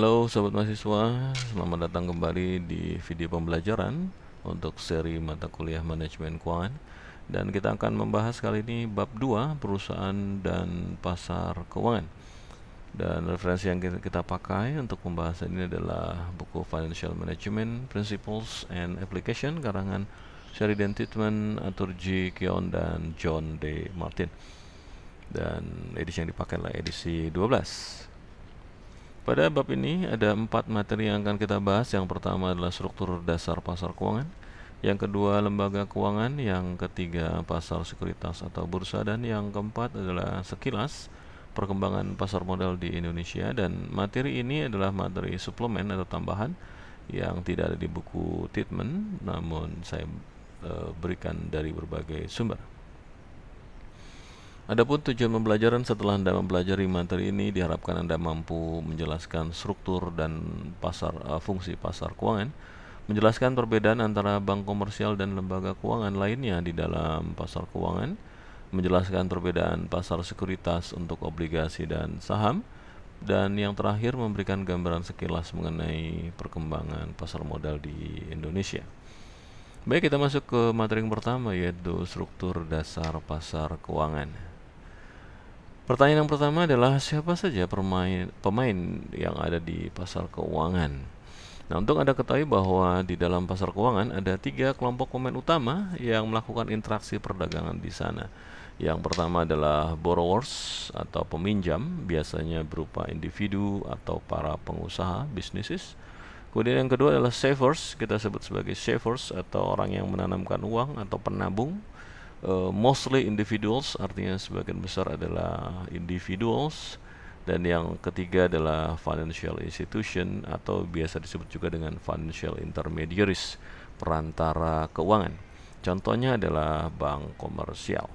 Halo sobat mahasiswa, selamat datang kembali di video pembelajaran untuk seri mata kuliah manajemen keuangan dan kita akan membahas kali ini bab 2 perusahaan dan pasar keuangan. Dan referensi yang kita pakai untuk pembahasan ini adalah buku Financial Management Principles and Application karangan Sheridan Titman, G. Kion dan John D. Martin. Dan edisi yang dipakai adalah edisi 12. Pada bab ini ada empat materi yang akan kita bahas. Yang pertama adalah struktur dasar pasar keuangan, yang kedua lembaga keuangan, yang ketiga pasar sekuritas atau bursa, dan yang keempat adalah sekilas perkembangan pasar modal di Indonesia dan materi ini adalah materi suplemen atau tambahan yang tidak ada di buku Titman namun saya eh, berikan dari berbagai sumber. Adapun tujuan pembelajaran setelah Anda mempelajari materi ini diharapkan Anda mampu menjelaskan struktur dan pasar uh, fungsi pasar keuangan, menjelaskan perbedaan antara bank komersial dan lembaga keuangan lainnya di dalam pasar keuangan, menjelaskan perbedaan pasar sekuritas untuk obligasi dan saham, dan yang terakhir memberikan gambaran sekilas mengenai perkembangan pasar modal di Indonesia. Baik, kita masuk ke materi yang pertama yaitu struktur dasar pasar keuangan. Pertanyaan yang pertama adalah siapa saja pemain pemain yang ada di pasar keuangan? Nah, untuk Anda ketahui bahwa di dalam pasar keuangan ada tiga kelompok pemain utama yang melakukan interaksi perdagangan di sana. Yang pertama adalah borrowers atau peminjam, biasanya berupa individu atau para pengusaha businesses. Kemudian yang kedua adalah savers, kita sebut sebagai savers atau orang yang menanamkan uang atau penabung. Eh, mostly individuals artinya sebagian besar adalah individuals dan yang ketiga adalah financial institution atau biasa disebut juga dengan financial intermediaries perantara keuangan. Contohnya adalah bank komersial.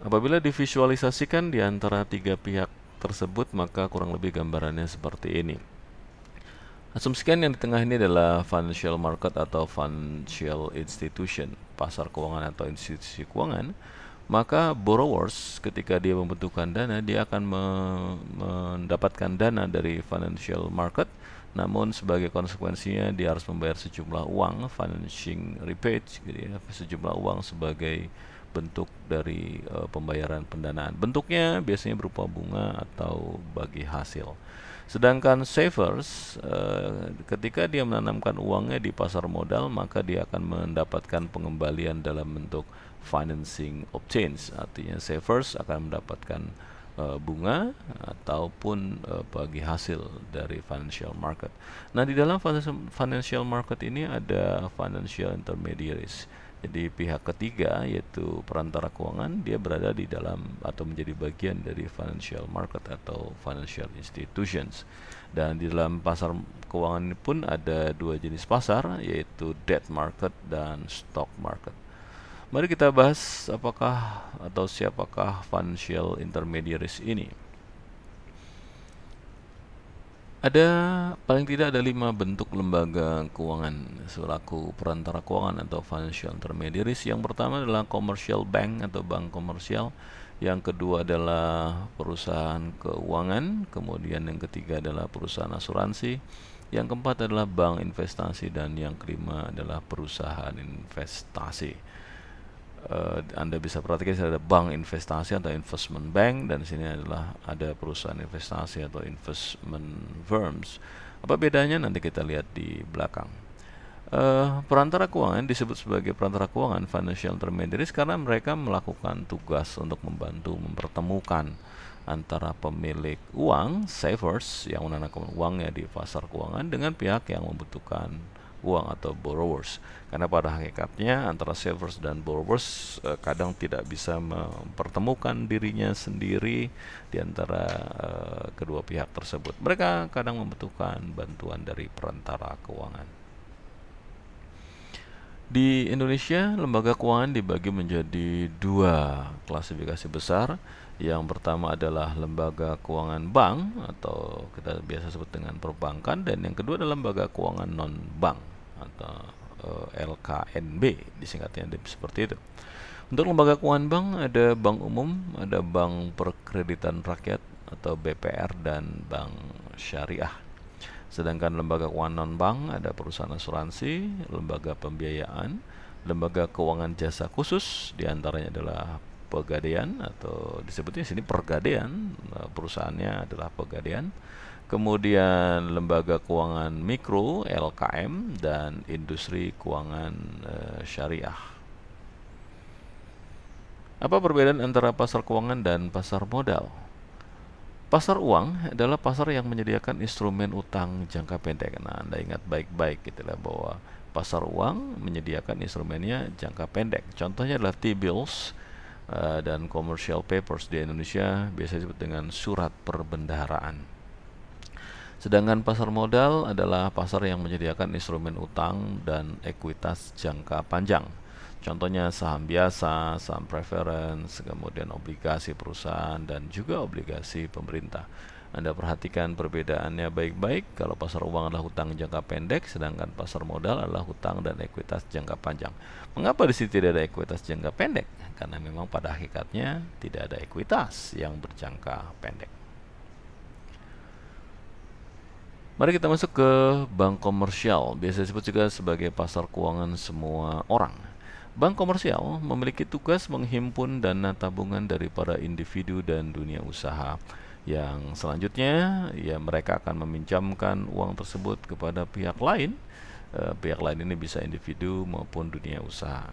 Apabila divisualisasikan di antara tiga pihak tersebut, maka kurang lebih gambarannya seperti ini. Asumsikan yang di tengah ini adalah financial market atau financial institution, pasar keuangan atau institusi keuangan, maka borrowers ketika dia membutuhkan dana, dia akan me mendapatkan dana dari financial market, namun sebagai konsekuensinya dia harus membayar sejumlah uang, financing repaid gitu ya, sejumlah uang sebagai bentuk dari uh, pembayaran pendanaan. Bentuknya biasanya berupa bunga atau bagi hasil. Sedangkan savers eh, ketika dia menanamkan uangnya di pasar modal maka dia akan mendapatkan pengembalian dalam bentuk financing of change Artinya savers akan mendapatkan eh, bunga ataupun eh, bagi hasil dari financial market. Nah, di dalam financial market ini ada financial intermediaries jadi pihak ketiga yaitu perantara keuangan dia berada di dalam atau menjadi bagian dari financial market atau financial institutions. Dan di dalam pasar keuangan ini pun ada dua jenis pasar yaitu debt market dan stock market. Mari kita bahas apakah atau siapakah financial intermediaries ini. Ada paling tidak ada lima bentuk lembaga keuangan selaku perantara keuangan atau financial intermediaries. Yang pertama adalah commercial bank atau bank komersial. Yang kedua adalah perusahaan keuangan. Kemudian yang ketiga adalah perusahaan asuransi. Yang keempat adalah bank investasi dan yang kelima adalah perusahaan investasi uh, Anda bisa perhatikan ada bank investasi atau investment bank dan di sini adalah ada perusahaan investasi atau investment firms. Apa bedanya nanti kita lihat di belakang. Uh, perantara keuangan disebut sebagai perantara keuangan financial intermediaries karena mereka melakukan tugas untuk membantu mempertemukan antara pemilik uang savers yang menanamkan uangnya di pasar keuangan dengan pihak yang membutuhkan uang atau borrowers karena pada hakikatnya antara savers dan borrowers eh, kadang tidak bisa mempertemukan dirinya sendiri di antara eh, kedua pihak tersebut. Mereka kadang membutuhkan bantuan dari perantara keuangan. Di Indonesia, lembaga keuangan dibagi menjadi dua klasifikasi besar. Yang pertama adalah lembaga keuangan bank atau kita biasa sebut dengan perbankan dan yang kedua adalah lembaga keuangan non-bank atau uh, eh, LKNB disingkatnya seperti itu. Untuk lembaga keuangan bank ada bank umum, ada bank perkreditan rakyat atau BPR dan bank syariah. Sedangkan lembaga keuangan non bank ada perusahaan asuransi, lembaga pembiayaan, lembaga keuangan jasa khusus diantaranya adalah pegadaian atau disebutnya sini pergadaian perusahaannya adalah pegadaian kemudian lembaga keuangan mikro LKM dan industri keuangan e, syariah. Apa perbedaan antara pasar keuangan dan pasar modal? Pasar uang adalah pasar yang menyediakan instrumen utang jangka pendek. Nah, Anda ingat baik-baik gitu lah bahwa pasar uang menyediakan instrumennya jangka pendek. Contohnya adalah T-bills eh, dan commercial papers di Indonesia biasanya disebut dengan surat perbendaharaan. Sedangkan pasar modal adalah pasar yang menyediakan instrumen utang dan ekuitas jangka panjang. Contohnya saham biasa, saham preference, kemudian obligasi perusahaan dan juga obligasi pemerintah. Anda perhatikan perbedaannya baik-baik. Kalau pasar uang adalah hutang jangka pendek, sedangkan pasar modal adalah hutang dan ekuitas jangka panjang. Mengapa di sini tidak ada ekuitas jangka pendek? Karena memang pada hakikatnya tidak ada ekuitas yang berjangka pendek. Mari kita masuk ke bank komersial, biasa disebut juga sebagai pasar keuangan semua orang. Bank komersial memiliki tugas menghimpun dana tabungan dari para individu dan dunia usaha yang selanjutnya ya mereka akan meminjamkan uang tersebut kepada pihak lain. E, pihak lain ini bisa individu maupun dunia usaha.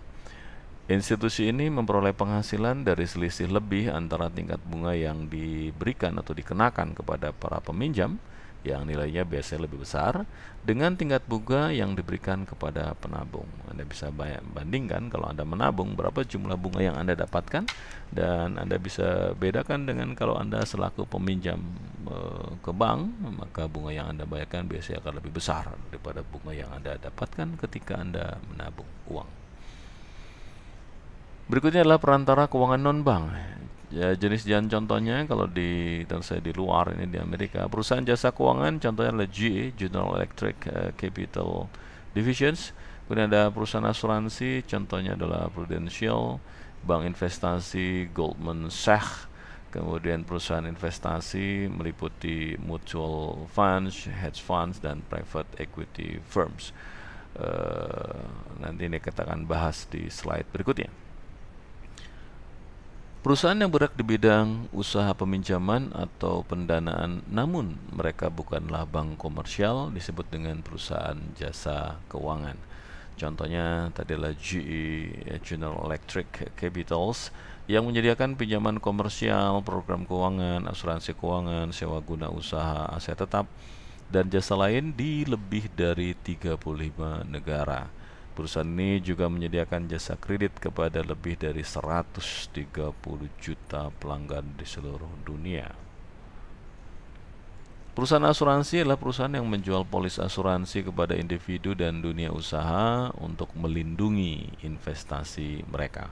Institusi ini memperoleh penghasilan dari selisih lebih antara tingkat bunga yang diberikan atau dikenakan kepada para peminjam yang nilainya biasanya lebih besar dengan tingkat bunga yang diberikan kepada penabung. Anda bisa bandingkan kalau Anda menabung berapa jumlah bunga yang Anda dapatkan dan Anda bisa bedakan dengan kalau Anda selaku peminjam e, ke bank, maka bunga yang Anda bayarkan biasanya akan lebih besar daripada bunga yang Anda dapatkan ketika Anda menabung uang. Berikutnya adalah perantara keuangan non-bank. Ya, jenis jangan contohnya kalau di saya di luar ini di Amerika, perusahaan jasa keuangan contohnya adalah GE, General Electric uh, Capital Divisions. Kemudian ada perusahaan asuransi, contohnya adalah Prudential, bank investasi Goldman Sachs, kemudian perusahaan investasi meliputi mutual funds, hedge funds dan private equity firms. Uh, nanti ini kita akan bahas di slide berikutnya. Perusahaan yang bergerak di bidang usaha peminjaman atau pendanaan namun mereka bukanlah bank komersial disebut dengan perusahaan jasa keuangan. Contohnya tadi adalah GE General Electric Capitals yang menyediakan pinjaman komersial, program keuangan, asuransi keuangan, sewa guna usaha, aset tetap, dan jasa lain di lebih dari 35 negara. Perusahaan ini juga menyediakan jasa kredit kepada lebih dari 130 juta pelanggan di seluruh dunia. Perusahaan asuransi adalah perusahaan yang menjual polis asuransi kepada individu dan dunia usaha untuk melindungi investasi mereka.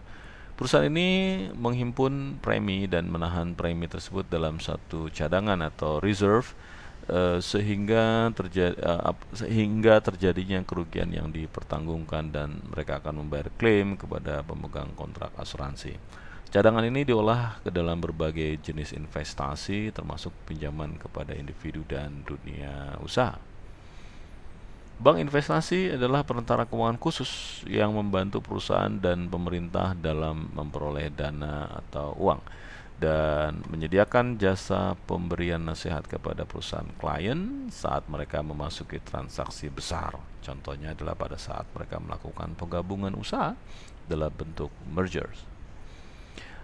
Perusahaan ini menghimpun premi dan menahan premi tersebut dalam satu cadangan atau reserve Eh, sehingga terjadi eh, sehingga terjadinya kerugian yang dipertanggungkan dan mereka akan membayar klaim kepada pemegang kontrak asuransi. Cadangan ini diolah ke dalam berbagai jenis investasi termasuk pinjaman kepada individu dan dunia usaha. Bank investasi adalah perantara keuangan khusus yang membantu perusahaan dan pemerintah dalam memperoleh dana atau uang dan menyediakan jasa pemberian nasihat kepada perusahaan klien saat mereka memasuki transaksi besar. Contohnya adalah pada saat mereka melakukan penggabungan usaha dalam bentuk mergers.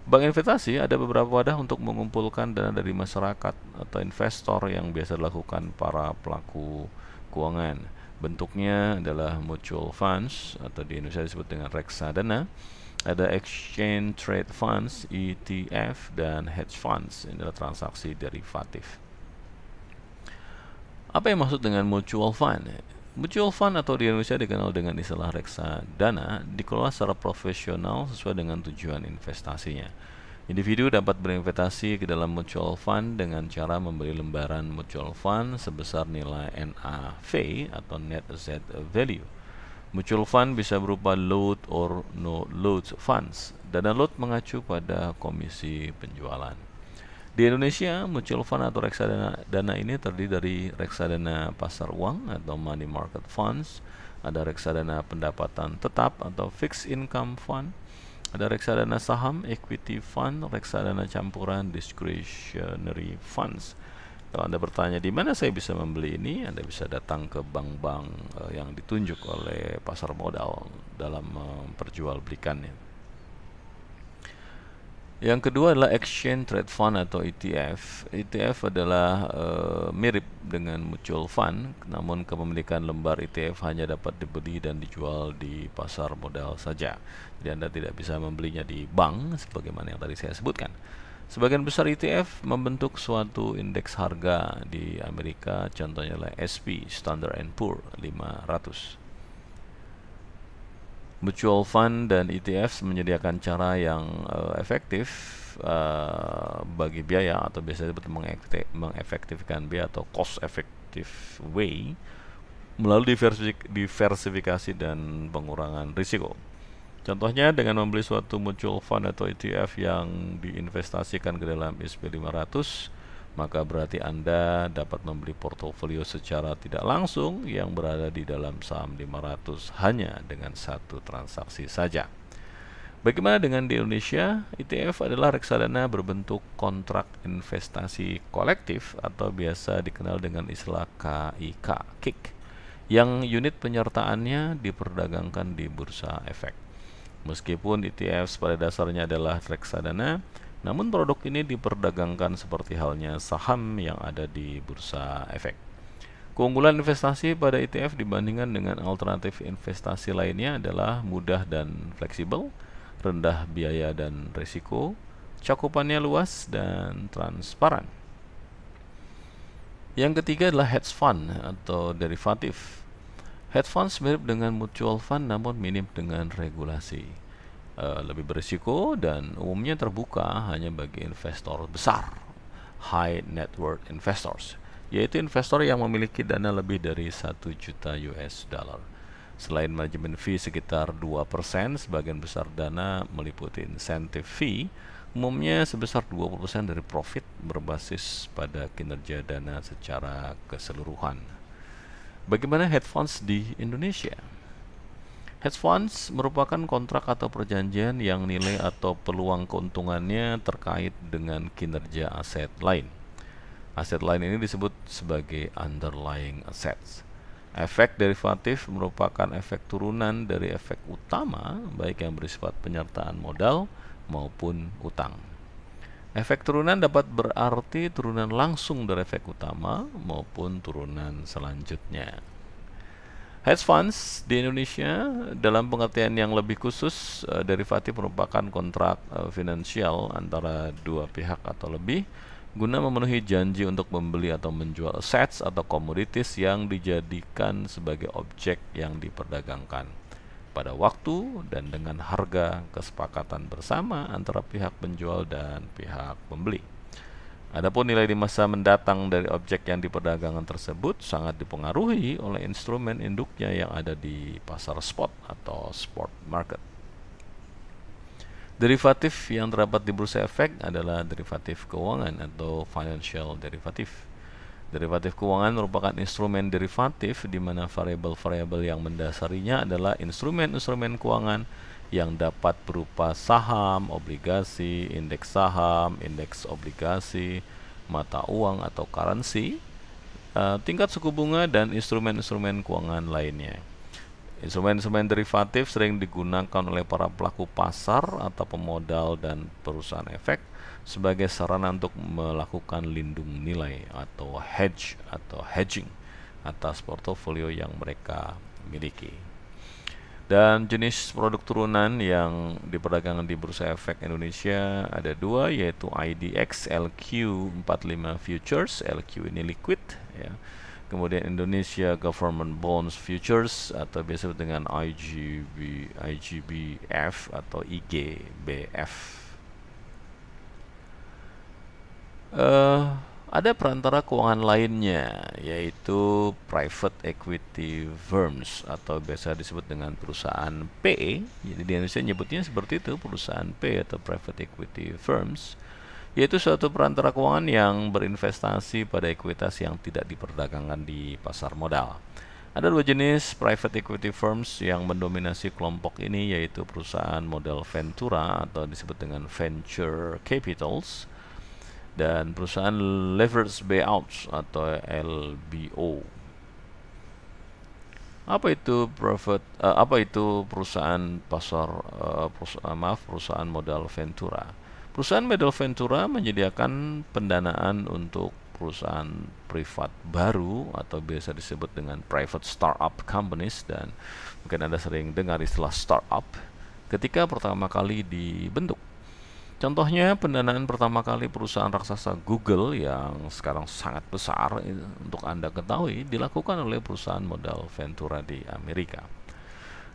Bank investasi ada beberapa wadah untuk mengumpulkan dana dari masyarakat atau investor yang biasa dilakukan para pelaku keuangan. Bentuknya adalah mutual funds atau di Indonesia disebut dengan reksadana ada exchange trade funds ETF dan hedge funds ini adalah transaksi derivatif apa yang maksud dengan mutual fund mutual fund atau di Indonesia dikenal dengan istilah reksadana dikelola secara profesional sesuai dengan tujuan investasinya Individu dapat berinvestasi ke dalam mutual fund dengan cara membeli lembaran mutual fund sebesar nilai NAV atau net asset value Mutual fund bisa berupa load or no load funds. Dana load mengacu pada komisi penjualan. Di Indonesia, mutual fund atau reksadana dana ini terdiri dari reksadana pasar uang atau money market funds, ada reksadana pendapatan tetap atau fixed income fund, ada reksadana saham equity fund, reksadana campuran discretionary funds. Kalau Anda bertanya di mana saya bisa membeli ini, Anda bisa datang ke bank-bank uh, yang ditunjuk oleh pasar modal dalam memperjualbelikannya. Yang kedua adalah exchange trade fund atau ETF. ETF adalah e, mirip dengan mutual fund, namun kepemilikan lembar ETF hanya dapat dibeli dan dijual di pasar modal saja. Jadi Anda tidak bisa membelinya di bank sebagaimana yang tadi saya sebutkan. Sebagian besar ETF membentuk suatu indeks harga di Amerika, contohnya lah SP Standard Poor 500. Mutual fund dan ETF menyediakan cara yang uh, efektif uh, bagi biaya atau biasanya disebut mengefektifkan biaya atau cost effective way melalui diversifikasi dan pengurangan risiko. Contohnya dengan membeli suatu mutual fund atau ETF yang diinvestasikan ke dalam SP500, maka berarti Anda dapat membeli portofolio secara tidak langsung yang berada di dalam saham 500 hanya dengan satu transaksi saja. Bagaimana dengan di Indonesia? ETF adalah reksadana berbentuk kontrak investasi kolektif atau biasa dikenal dengan istilah KIK, KIK, yang unit penyertaannya diperdagangkan di bursa efek. Meskipun ETF pada dasarnya adalah reksadana, namun produk ini diperdagangkan seperti halnya saham yang ada di bursa efek. Keunggulan investasi pada ETF dibandingkan dengan alternatif investasi lainnya adalah mudah dan fleksibel, rendah biaya dan risiko, cakupannya luas dan transparan. Yang ketiga adalah hedge fund atau derivatif. Hedge funds mirip dengan mutual fund namun minim dengan regulasi. Uh, lebih berisiko dan umumnya terbuka hanya bagi investor besar, high net worth investors, yaitu investor yang memiliki dana lebih dari 1 juta US dollar. Selain manajemen fee sekitar 2%, sebagian besar dana meliputi incentive fee, umumnya sebesar 20% dari profit berbasis pada kinerja dana secara keseluruhan. Bagaimana headphones di Indonesia? Headphones merupakan kontrak atau perjanjian yang nilai atau peluang keuntungannya terkait dengan kinerja aset lain. Aset lain ini disebut sebagai underlying assets. Efek derivatif merupakan efek turunan dari efek utama, baik yang bersifat penyertaan modal maupun utang. Efek turunan dapat berarti turunan langsung dari efek utama maupun turunan selanjutnya. Hedge funds di Indonesia dalam pengertian yang lebih khusus eh, derivatif merupakan kontrak eh, finansial antara dua pihak atau lebih guna memenuhi janji untuk membeli atau menjual assets atau komoditis yang dijadikan sebagai objek yang diperdagangkan pada waktu dan dengan harga kesepakatan bersama antara pihak penjual dan pihak pembeli. Adapun nilai di masa mendatang dari objek yang diperdagangkan tersebut sangat dipengaruhi oleh instrumen induknya yang ada di pasar spot atau spot market. Derivatif yang terdapat di bursa efek adalah derivatif keuangan atau financial derivative Derivatif keuangan merupakan instrumen derivatif di mana variabel-variabel yang mendasarinya adalah instrumen-instrumen keuangan yang dapat berupa saham, obligasi, indeks saham, indeks obligasi, mata uang atau currency, eh, tingkat suku bunga dan instrumen-instrumen keuangan lainnya. Instrumen-instrumen derivatif sering digunakan oleh para pelaku pasar atau pemodal dan perusahaan efek sebagai sarana untuk melakukan lindung nilai atau hedge atau hedging atas portofolio yang mereka miliki. Dan jenis produk turunan yang diperdagangkan di Bursa Efek Indonesia ada dua yaitu IDX LQ45 Futures, LQ ini liquid ya. Kemudian Indonesia Government Bonds Futures atau biasa dengan IGB IGBF atau IGBF Uh, ada perantara keuangan lainnya, yaitu private equity firms atau biasa disebut dengan perusahaan PE. Jadi di Indonesia nyebutnya seperti itu, perusahaan PE atau private equity firms, yaitu suatu perantara keuangan yang berinvestasi pada ekuitas yang tidak diperdagangkan di pasar modal. Ada dua jenis private equity firms yang mendominasi kelompok ini yaitu perusahaan model ventura atau disebut dengan venture capitals dan perusahaan leverage buyouts atau LBO. Apa itu profit? uh, apa itu perusahaan pasar uh, eh, perusahaan, maaf perusahaan modal Ventura. Perusahaan modal Ventura menyediakan pendanaan untuk perusahaan privat baru atau biasa disebut dengan private startup companies dan mungkin Anda sering dengar istilah startup ketika pertama kali dibentuk Contohnya pendanaan pertama kali perusahaan raksasa Google yang sekarang sangat besar eh, untuk Anda ketahui dilakukan oleh perusahaan modal Ventura di Amerika.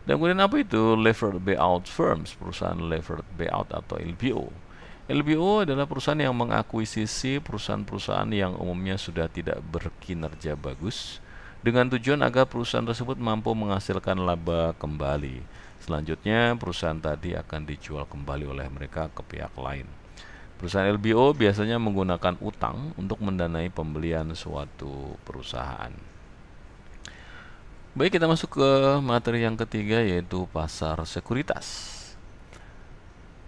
Dan kemudian apa itu levered buyout firms, perusahaan levered buyout atau LBO. LBO adalah perusahaan yang mengakuisisi perusahaan-perusahaan yang umumnya sudah tidak berkinerja bagus dengan tujuan agar perusahaan tersebut mampu menghasilkan laba kembali Selanjutnya, perusahaan tadi akan dijual kembali oleh mereka ke pihak lain. Perusahaan LBO biasanya menggunakan utang untuk mendanai pembelian suatu perusahaan. Baik, kita masuk ke materi yang ketiga, yaitu pasar sekuritas.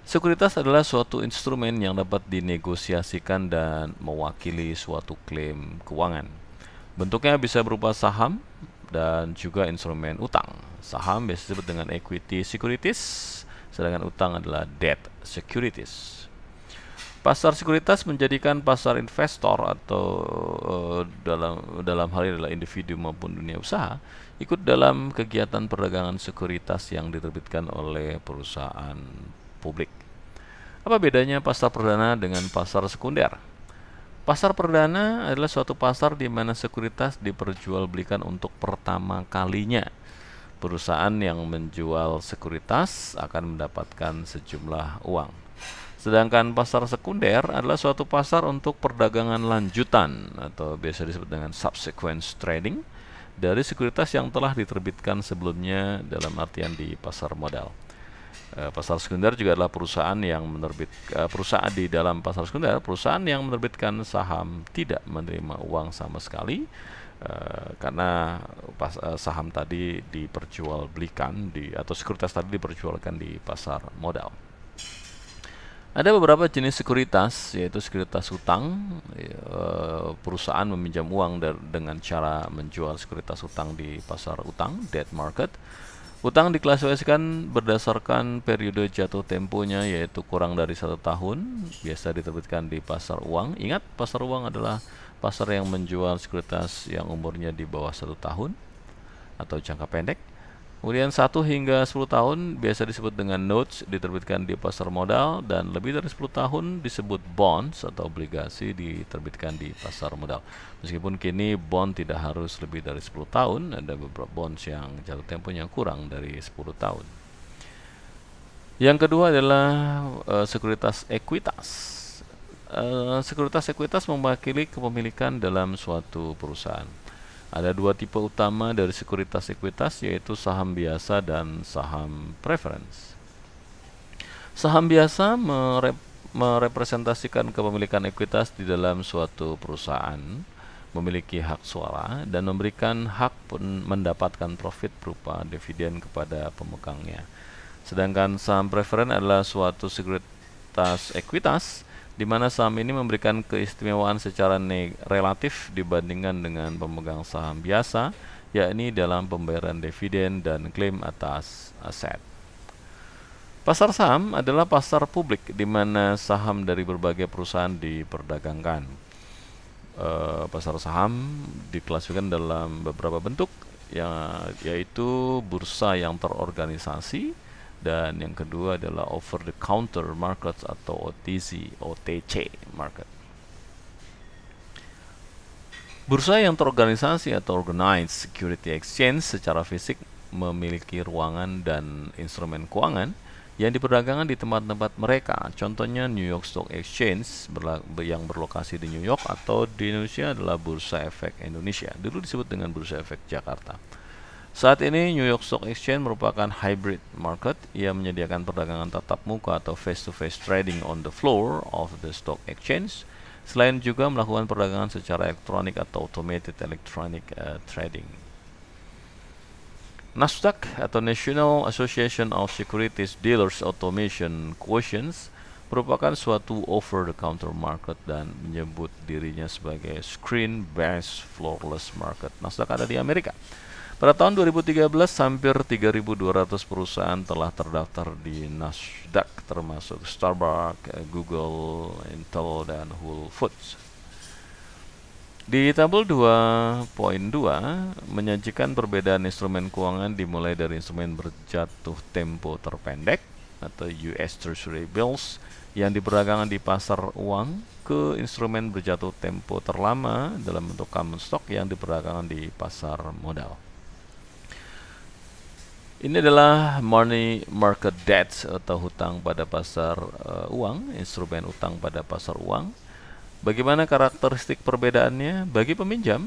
Sekuritas adalah suatu instrumen yang dapat dinegosiasikan dan mewakili suatu klaim keuangan. Bentuknya bisa berupa saham, dan juga instrumen utang. Saham biasanya disebut dengan equity securities, sedangkan utang adalah debt securities. Pasar sekuritas menjadikan pasar investor atau eh, dalam dalam hal ini adalah individu maupun dunia usaha ikut dalam kegiatan perdagangan sekuritas yang diterbitkan oleh perusahaan publik. Apa bedanya pasar perdana dengan pasar sekunder? Pasar perdana adalah suatu pasar di mana sekuritas diperjualbelikan untuk pertama kalinya. Perusahaan yang menjual sekuritas akan mendapatkan sejumlah uang. Sedangkan pasar sekunder adalah suatu pasar untuk perdagangan lanjutan atau biasa disebut dengan subsequent trading dari sekuritas yang telah diterbitkan sebelumnya dalam artian di pasar modal. Eh, pasar sekunder juga adalah perusahaan yang menerbit eh, perusahaan di dalam pasar sekunder perusahaan yang menerbitkan saham tidak menerima uang sama sekali eh, karena saham tadi diperjualbelikan di atau sekuritas tadi diperjualkan di pasar modal. Ada beberapa jenis sekuritas yaitu sekuritas utang perusahaan meminjam uang dengan cara menjual sekuritas utang di pasar utang debt market Utang diklasifikasikan berdasarkan periode jatuh temponya yaitu kurang dari satu tahun biasa diterbitkan di pasar uang. Ingat pasar uang adalah pasar yang menjual sekuritas yang umurnya di bawah satu tahun atau jangka pendek. Kemudian 1 hingga 10 tahun biasa disebut dengan notes diterbitkan di pasar modal dan lebih dari 10 tahun disebut bonds atau obligasi diterbitkan di pasar modal. Meskipun kini bond tidak harus lebih dari 10 tahun, ada beberapa bonds yang jatuh temponya kurang dari 10 tahun. Yang kedua adalah uh, sekuritas ekuitas. Uh, sekuritas ekuitas mewakili kepemilikan dalam suatu perusahaan. Ada dua tipe utama dari sekuritas ekuitas yaitu saham biasa dan saham preference. Saham biasa merep merepresentasikan kepemilikan ekuitas di dalam suatu perusahaan, memiliki hak suara dan memberikan hak pun mendapatkan profit berupa dividen kepada pemegangnya. Sedangkan saham preference adalah suatu sekuritas ekuitas di mana saham ini memberikan keistimewaan secara relatif dibandingkan dengan pemegang saham biasa, yakni dalam pembayaran dividen dan klaim atas aset. Pasar saham adalah pasar publik di mana saham dari berbagai perusahaan diperdagangkan. E, pasar saham diklasifikasikan dalam beberapa bentuk, ya, yaitu bursa yang terorganisasi, dan yang kedua adalah over the counter markets atau OTC, OTC market. Bursa yang terorganisasi atau organized security exchange secara fisik memiliki ruangan dan instrumen keuangan yang diperdagangkan di tempat-tempat mereka. Contohnya New York Stock Exchange yang berlokasi di New York atau di Indonesia adalah Bursa Efek Indonesia. Dulu disebut dengan Bursa Efek Jakarta. Saat ini New York Stock Exchange merupakan hybrid market. Ia menyediakan perdagangan tatap muka atau face-to-face -face trading on the floor of the stock exchange. Selain juga melakukan perdagangan secara elektronik atau automated electronic uh, trading. Nasdaq atau National Association of Securities Dealers Automation Quotients merupakan suatu over-the-counter market dan menyebut dirinya sebagai screen-based floorless market. Nasdaq ada di Amerika. Pada tahun 2013, hampir 3.200 perusahaan telah terdaftar di Nasdaq, termasuk Starbucks, Google, Intel, dan Whole Foods. Di tabel 2.2 menyajikan perbedaan instrumen keuangan dimulai dari instrumen berjatuh tempo terpendek atau US Treasury Bills yang diperdagangkan di pasar uang ke instrumen berjatuh tempo terlama dalam bentuk common stock yang diperdagangkan di pasar modal. Ini adalah money market debt atau hutang pada pasar uh, uang, instrumen utang pada pasar uang. Bagaimana karakteristik perbedaannya? Bagi peminjam,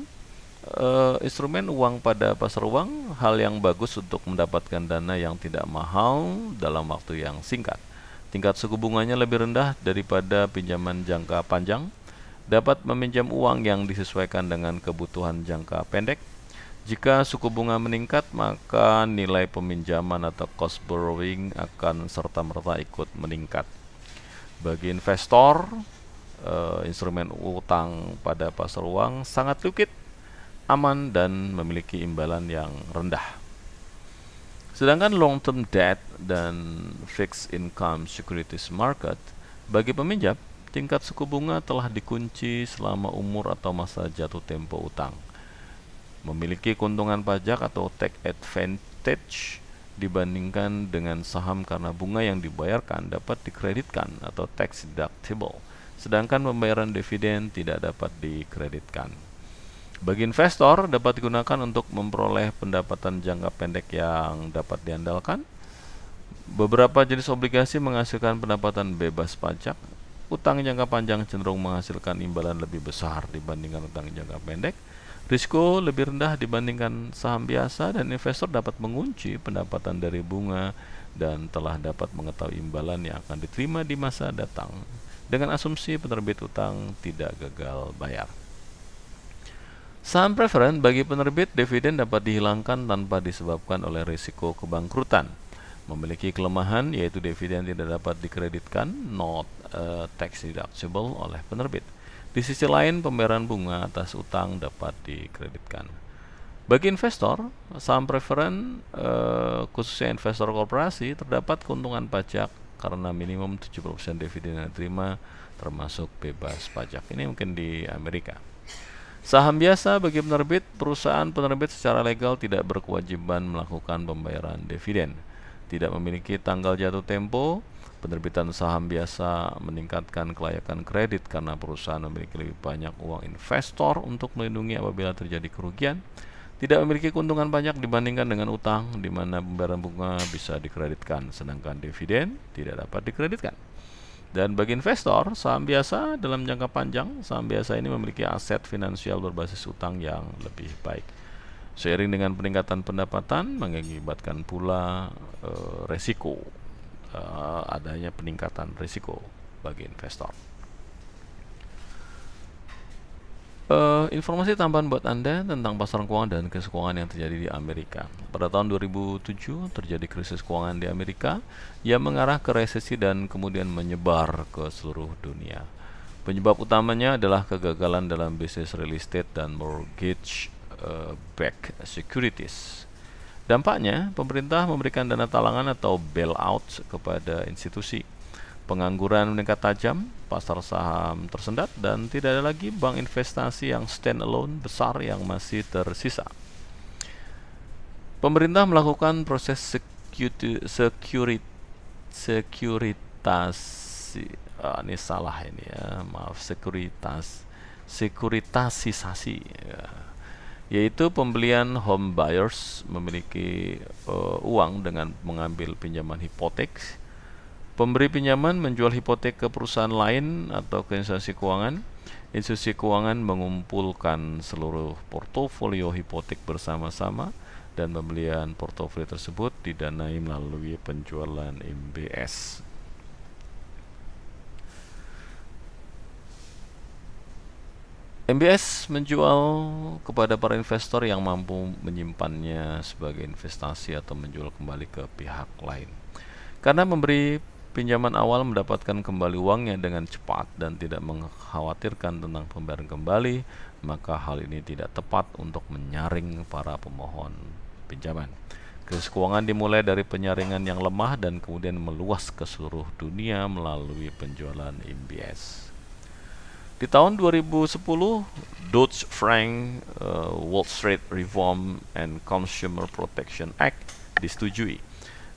uh, instrumen uang pada pasar uang hal yang bagus untuk mendapatkan dana yang tidak mahal dalam waktu yang singkat. Tingkat suku bunganya lebih rendah daripada pinjaman jangka panjang. Dapat meminjam uang yang disesuaikan dengan kebutuhan jangka pendek jika suku bunga meningkat, maka nilai peminjaman atau cost borrowing akan serta-merta ikut meningkat. Bagi investor, eh, instrumen utang pada pasar uang sangat liquid, aman, dan memiliki imbalan yang rendah. Sedangkan long term debt dan fixed income securities market bagi peminjam, tingkat suku bunga telah dikunci selama umur atau masa jatuh tempo utang memiliki keuntungan pajak atau tax advantage dibandingkan dengan saham karena bunga yang dibayarkan dapat dikreditkan atau tax deductible, sedangkan pembayaran dividen tidak dapat dikreditkan. Bagi investor dapat digunakan untuk memperoleh pendapatan jangka pendek yang dapat diandalkan. Beberapa jenis obligasi menghasilkan pendapatan bebas pajak. Utang jangka panjang cenderung menghasilkan imbalan lebih besar dibandingkan utang jangka pendek Risiko lebih rendah dibandingkan saham biasa dan investor dapat mengunci pendapatan dari bunga dan telah dapat mengetahui imbalan yang akan diterima di masa datang dengan asumsi penerbit utang tidak gagal bayar. Saham preferen bagi penerbit dividen dapat dihilangkan tanpa disebabkan oleh risiko kebangkrutan. Memiliki kelemahan yaitu dividen tidak dapat dikreditkan, not uh, tax deductible oleh penerbit. Di sisi lain, pembayaran bunga atas utang dapat dikreditkan. Bagi investor, saham preferen eh, khususnya investor korporasi terdapat keuntungan pajak karena minimum 70% dividen yang diterima termasuk bebas pajak. Ini mungkin di Amerika. Saham biasa bagi penerbit, perusahaan penerbit secara legal tidak berkewajiban melakukan pembayaran dividen. Tidak memiliki tanggal jatuh tempo, Penerbitan saham biasa meningkatkan kelayakan kredit karena perusahaan memiliki lebih banyak uang investor untuk melindungi apabila terjadi kerugian. Tidak memiliki keuntungan banyak dibandingkan dengan utang di mana pembayaran bunga bisa dikreditkan sedangkan dividen tidak dapat dikreditkan. Dan bagi investor, saham biasa dalam jangka panjang, saham biasa ini memiliki aset finansial berbasis utang yang lebih baik. Seiring dengan peningkatan pendapatan mengakibatkan pula e, resiko uh, adanya peningkatan risiko bagi investor. Uh, informasi tambahan buat Anda tentang pasar keuangan dan krisis keuangan yang terjadi di Amerika. Pada tahun 2007 terjadi krisis keuangan di Amerika yang mengarah ke resesi dan kemudian menyebar ke seluruh dunia. Penyebab utamanya adalah kegagalan dalam bisnis real estate dan mortgage uh, eh, back securities Dampaknya, pemerintah memberikan dana talangan atau bailout kepada institusi. Pengangguran meningkat tajam, pasar saham tersendat, dan tidak ada lagi bank investasi yang stand alone besar yang masih tersisa. Pemerintah melakukan proses security, security sekuritasi ah, ini salah ini ya maaf sekuritas sekuritasisasi ya yaitu pembelian home buyers memiliki uh, uang dengan mengambil pinjaman hipotek. Pemberi pinjaman menjual hipotek ke perusahaan lain atau ke instansi keuangan. Institusi keuangan mengumpulkan seluruh portofolio hipotek bersama-sama dan pembelian portofolio tersebut didanai melalui penjualan MBS. MBS menjual kepada para investor yang mampu menyimpannya sebagai investasi atau menjual kembali ke pihak lain. Karena memberi pinjaman awal mendapatkan kembali uangnya dengan cepat dan tidak mengkhawatirkan tentang pembayaran kembali, maka hal ini tidak tepat untuk menyaring para pemohon pinjaman. Krisis keuangan dimulai dari penyaringan yang lemah dan kemudian meluas ke seluruh dunia melalui penjualan MBS. Di tahun 2010, Dodd Frank uh, Wall Street Reform and Consumer Protection Act disetujui.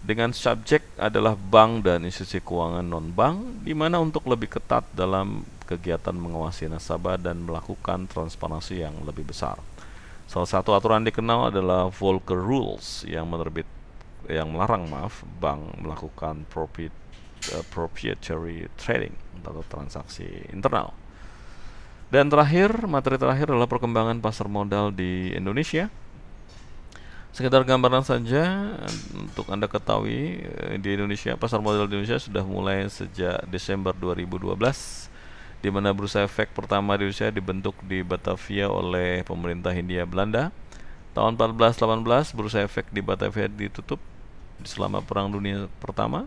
Dengan subjek adalah bank dan institusi keuangan non-bank, di mana untuk lebih ketat dalam kegiatan mengawasi nasabah dan melakukan transparansi yang lebih besar. Salah satu aturan dikenal adalah Volcker Rules yang menerbit yang melarang maaf bank melakukan profit, eh, proprietary trading atau transaksi internal. Dan terakhir, materi terakhir adalah perkembangan pasar modal di Indonesia. Sekedar gambaran saja untuk Anda ketahui eh, di Indonesia pasar modal di Indonesia sudah mulai sejak Desember 2012 di mana bursa efek pertama di Indonesia dibentuk di Batavia oleh pemerintah Hindia Belanda. Tahun 1418 bursa efek di Batavia ditutup selama Perang Dunia Pertama.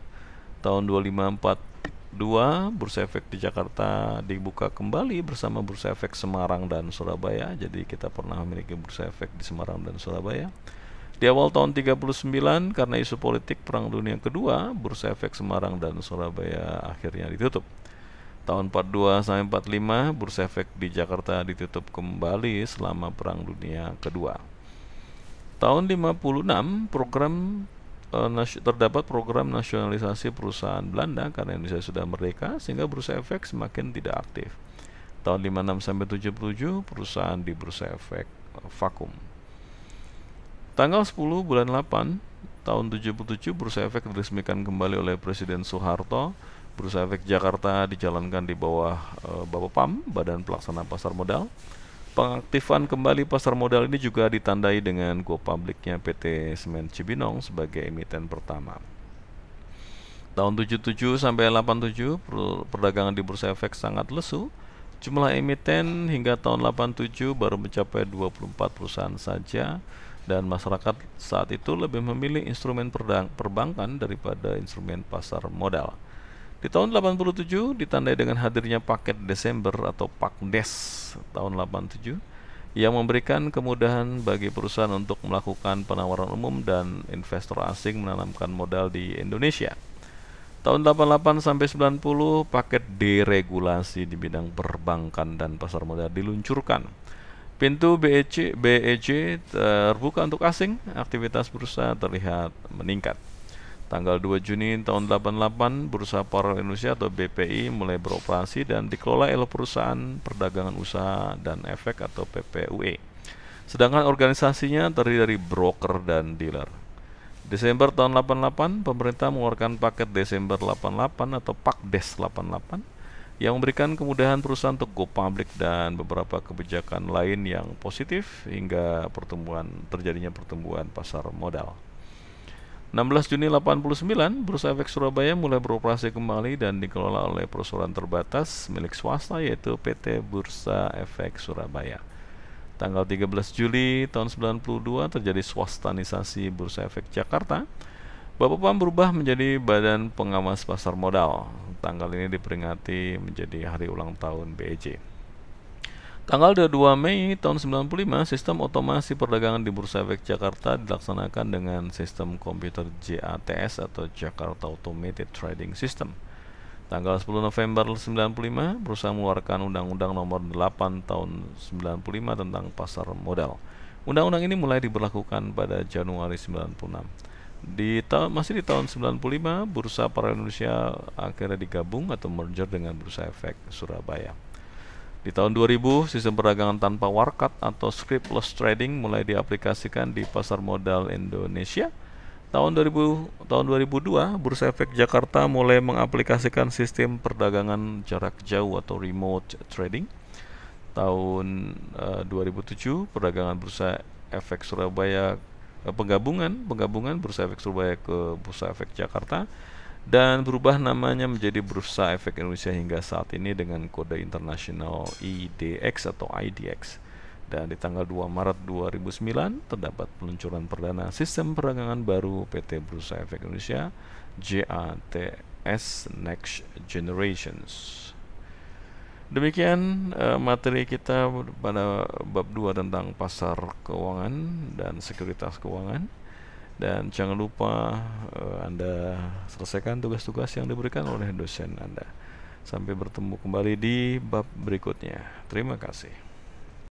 Tahun 2540 2 Bursa Efek di Jakarta dibuka kembali bersama Bursa Efek Semarang dan Surabaya. Jadi kita pernah memiliki Bursa Efek di Semarang dan Surabaya. Di awal tahun 39 karena isu politik Perang Dunia Kedua, Bursa Efek Semarang dan Surabaya akhirnya ditutup. Tahun 42 sampai 45 Bursa Efek di Jakarta ditutup kembali selama Perang Dunia Kedua. Tahun 56 program Eh, terdapat program nasionalisasi perusahaan Belanda karena Indonesia sudah merdeka sehingga bursa efek semakin tidak aktif. Tahun 56 sampai 77 perusahaan di bursa efek eh, vakum. Tanggal 10 bulan 8 tahun 77 bursa efek diresmikan kembali oleh Presiden Soeharto. Bursa efek Jakarta dijalankan di bawah e, Pam Badan Pelaksana Pasar Modal Pengaktifan kembali pasar modal ini juga ditandai dengan go publicnya PT Semen Cibinong sebagai emiten pertama. Tahun 77 sampai 87 perdagangan di bursa efek sangat lesu. Jumlah emiten hingga tahun 87 baru mencapai 24 perusahaan saja dan masyarakat saat itu lebih memilih instrumen perbankan daripada instrumen pasar modal. Di tahun 87 ditandai dengan hadirnya paket Desember atau Pakdes tahun 87 yang memberikan kemudahan bagi perusahaan untuk melakukan penawaran umum dan investor asing menanamkan modal di Indonesia. Tahun 88 sampai 90 paket deregulasi di bidang perbankan dan pasar modal diluncurkan. Pintu BEC, BEC terbuka untuk asing, aktivitas bursa terlihat meningkat. Tanggal 2 Juni tahun 88, Bursa Paralel Indonesia atau BPI mulai beroperasi dan dikelola oleh Perusahaan Perdagangan Usaha dan Efek atau PPUE. Sedangkan organisasinya terdiri dari broker dan dealer. Desember tahun 88, pemerintah mengeluarkan paket Desember 88 atau Pakdes 88 yang memberikan kemudahan perusahaan untuk go public dan beberapa kebijakan lain yang positif hingga pertumbuhan terjadinya pertumbuhan pasar modal. 16 Juni 89, Bursa Efek Surabaya mulai beroperasi kembali dan dikelola oleh perusahaan terbatas milik swasta yaitu PT Bursa Efek Surabaya. Tanggal 13 Juli tahun 92 terjadi swastanisasi Bursa Efek Jakarta. Bapak Bapepam berubah menjadi Badan Pengawas Pasar Modal. Tanggal ini diperingati menjadi hari ulang tahun BEJ. Tanggal 22 Mei tahun 95, sistem otomasi perdagangan di Bursa Efek Jakarta dilaksanakan dengan sistem komputer JATS atau Jakarta Automated Trading System. Tanggal 10 November 95, Bursa mengeluarkan Undang-Undang Nomor 8 Tahun 95 tentang Pasar Modal. Undang-undang ini mulai diberlakukan pada Januari 96 di masih di tahun 95 Bursa Para Indonesia akhirnya digabung atau merger dengan Bursa Efek Surabaya. Di tahun 2000, sistem perdagangan tanpa warkat atau scriptless trading mulai diaplikasikan di pasar modal Indonesia. Tahun 2000 tahun 2002, Bursa Efek Jakarta mulai mengaplikasikan sistem perdagangan jarak jauh atau remote trading. Tahun e, eh, 2007, perdagangan Bursa Efek Surabaya e, penggabungan penggabungan Bursa Efek Surabaya ke Bursa Efek Jakarta dan berubah namanya menjadi Bursa Efek Indonesia hingga saat ini dengan kode internasional IDX atau IDX. Dan di tanggal 2 Maret 2009 terdapat peluncuran perdana sistem perdagangan baru PT Bursa Efek Indonesia JATS Next Generations. Demikian uh, materi kita pada bab 2 tentang pasar keuangan dan sekuritas keuangan dan jangan lupa uh, Anda selesaikan tugas-tugas yang diberikan oleh dosen Anda. Sampai bertemu kembali di bab berikutnya. Terima kasih.